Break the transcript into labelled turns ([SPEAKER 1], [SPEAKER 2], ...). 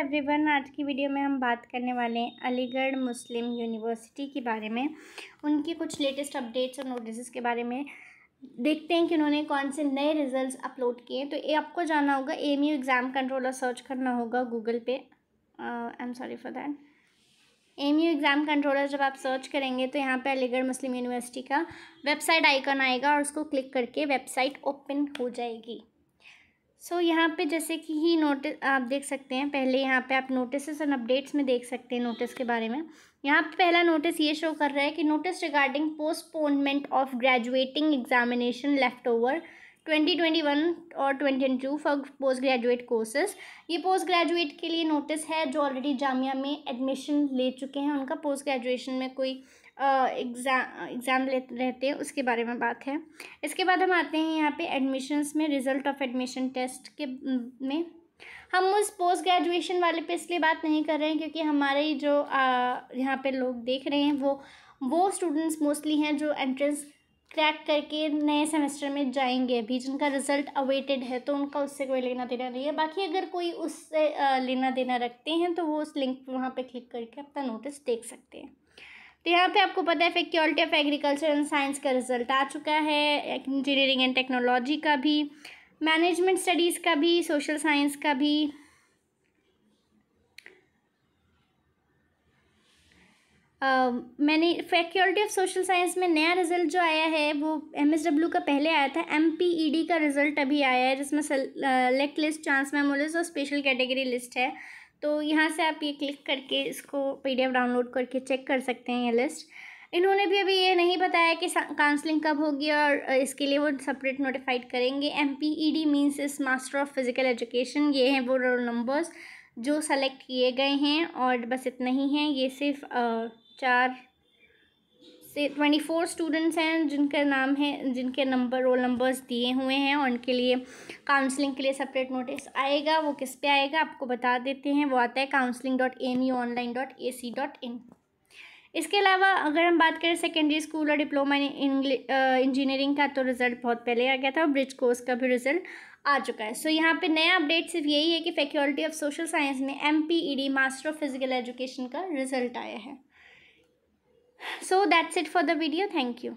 [SPEAKER 1] everyone आज की video में हम बात करने वाले हैं अलीगढ़ मुस्लिम यूनिवर्सिटी के बारे में उनकी कुछ लेटेस्ट अपडेट्स और नोटिस के बारे में देखते हैं कि उन्होंने कौन से नए रिजल्ट्स अपलोड किए तो ये आपको जाना होगा M U exam controller search करना होगा गूगल पे I am sorry for that M U exam controller जब आप सर्च करेंगे तो यहाँ पे अलीगढ़ मुस्लिम यूनिवर्सिटी का वेबसाइट आइकन आएगा और उसको क्लिक करके वेबसाइट ओपन हो जाएगी सो so, यहाँ पे जैसे कि ही नोटिस आप देख सकते हैं पहले यहाँ पे आप नोटिस एंड अपडेट्स में देख सकते हैं नोटिस के बारे में यहाँ पे पहला नोटिस ये शो कर रहा है कि notice regarding postponement of graduating examination left over twenty twenty one और twenty twenty two for post graduate courses ये पोस्ट ग्रेजुएट के लिए नोटिस है जो ऑलरेडी जामिया में एडमिशन ले चुके हैं उनका पोस्ट ग्रेजुएशन में कोई एग्ज़ाम एग्ज़ाम रहते हैं उसके बारे में बात है इसके बाद हम आते हैं यहाँ पे एडमिशन्स में रिज़ल्ट ऑफ एडमिशन टेस्ट के में हम उस पोस्ट ग्रेजुएशन वाले पे इसलिए बात नहीं कर रहे हैं क्योंकि हमारे जो यहाँ पे लोग देख रहे हैं वो वो स्टूडेंट्स मोस्टली हैं जो एंट्रेंस क्रैक करके नए सेमेस्टर में जाएंगे अभी जिनका रिजल्ट अवेटेड है तो उनका उससे कोई लेना देना नहीं है बाकी अगर कोई उससे लेना देना रखते हैं तो वो उस लिंक पर वहाँ पर क्लिक करके अपना नोटिस देख सकते हैं तो यहाँ पे आपको पता है faculty of agriculture and science का रिजल्ट आ चुका है इंजीनियरिंग एंड टेक्नोलॉजी का भी मैनेजमेंट स्टडीज़ का भी सोशल साइंस का भी मैंने फैकल्टी ऑफ सोशल साइंस में नया रिज़ल्ट जो आया है वो एम एस डब्ल्यू का पहले आया था एम पी ई डी का रिज़ल्ट अभी आया है जिसमें सेलेक्ट लिस्ट चांस मेमोलिस और स्पेशल कैटेगरी लिस्ट है तो यहाँ से आप ये क्लिक करके इसको पी डी एफ डाउनलोड करके चेक कर सकते हैं ये लिस्ट इन्होंने भी अभी ये नहीं बताया कि काउंसलिंग कब होगी और इसके लिए वो सेपरेट नोटिफाइड करेंगे M P E D means इस मास्टर ऑफ फिज़िकल एजुकेशन ये हैं वो रोल नंबर्स जो सेलेक्ट किए गए हैं और बस इतना ही है ये सिर्फ चार से ट्वेंटी फोर स्टूडेंट्स हैं जिनका नाम है जिनके नंबर रोल नंबर्स दिए हुए हैं और उनके लिए काउंसलिंग के लिए सेपरेट नोटिस आएगा वो किस पे आएगा आपको बता देते हैं वो आता है counselling dot M U online dot A C dot in इसके अलावा अगर हम बात करें सेकेंडरी स्कूल और डिप्लोमा इन इंजीनियरिंग का तो रिज़ल्ट बहुत पहले आ गया था और ब्रिज कोर्स का भी रिज़ल्ट आ चुका है सो so, यहाँ पे नया अपडेट सिर्फ यही है कि फैकल्टी ऑफ सोशल साइंस में M P E D master of physical education का रिज़ल्ट आया है so that's it for the video thank you